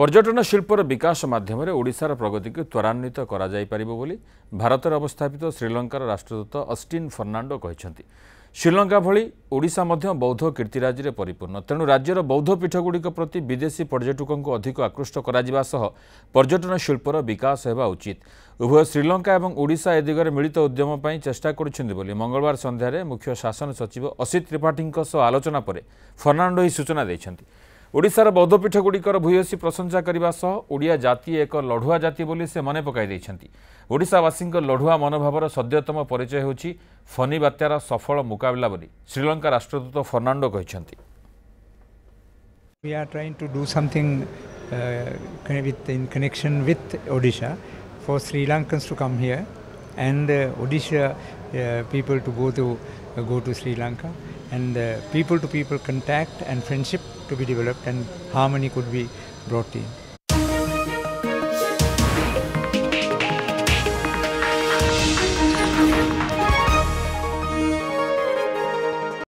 ପର୍ଯ୍ୟଟନ ଶିଳ୍ପର ବିକାଶ ମାଧ୍ୟମରେ ଓଡ଼ିଶାର ପ୍ରଗତିକୁ ତ୍ୱରାନ୍ୱିତ କରାଯାଇପାରିବ ବୋଲି ଭାରତରେ ଅବସ୍ଥାପିତ ଶ୍ରୀଲଙ୍କାର ରାଷ୍ଟ୍ରଦୂତ ଅଷ୍ଟିନ୍ ଫର୍ଣ୍ଣାଣ୍ଡୋ କହିଛନ୍ତି ଶ୍ରୀଲଙ୍କା ଭଳି ଓଡ଼ିଶା ମଧ୍ୟ ବୌଦ୍ଧ କୀର୍ତ୍ତିରାଜିରେ ପରିପୂର୍ଣ୍ଣ ତେଣୁ ରାଜ୍ୟର ବୌଦ୍ଧ ପୀଠଗୁଡ଼ିକ ପ୍ରତି ବିଦେଶୀ ପର୍ଯ୍ୟଟକଙ୍କୁ ଅଧିକ ଆକୃଷ୍ଟ କରାଯିବା ସହ ପର୍ଯ୍ୟଟନ ଶିଳ୍ପର ବିକାଶ ହେବା ଉଚିତ ଉଭୟ ଶ୍ରୀଲଙ୍କା ଏବଂ ଓଡ଼ିଶା ଏ ଦିଗରେ ମିଳିତ ଉଦ୍ୟମ ପାଇଁ ଚେଷ୍ଟା କରୁଛନ୍ତି ବୋଲି ମଙ୍ଗଳବାର ସନ୍ଧ୍ୟାରେ ମୁଖ୍ୟ ଶାସନ ସଚିବ ଅସିତ୍ ତ୍ରିପାଠୀଙ୍କ ସହ ଆଲୋଚନା ପରେ ଫର୍ଣ୍ଣାଣ୍ଡୋ ଏହି ସୂଚନା ଦେଇଛନ୍ତି ଓଡ଼ିଶାର ବୌଦ୍ଧପୀଠଗୁଡ଼ିକର ଭୂୟସୀ ପ୍ରଶଂସା କରିବା ସହ ଓଡ଼ିଆ ଜାତି ଏକ ଲଢ଼ୁଆ ଜାତି ବୋଲି ସେ ମନେ ପକାଇ ଦେଇଛନ୍ତି ଓଡ଼ିଶାବାସୀଙ୍କ ଲଢ଼ୁଆ ମନୋଭାବର ସଦ୍ୟତମ ପରିଚୟ ହେଉଛି ଫନି ବାତ୍ୟାର ସଫଳ ମୁକାବିଲା ବୋଲି ଶ୍ରୀଲଙ୍କା ରାଷ୍ଟ୍ରଦୂତ ଫର୍ଣ୍ଣାଣ୍ଡୋ କହିଛନ୍ତି We are trying to do something uh, with, in connection with Odisha for Sri Lankans to come here and uh, Odisha Uh, people to go to uh, go to Sri Lanka and uh, people to people contact and friendship to be developed and harmony could be brought in.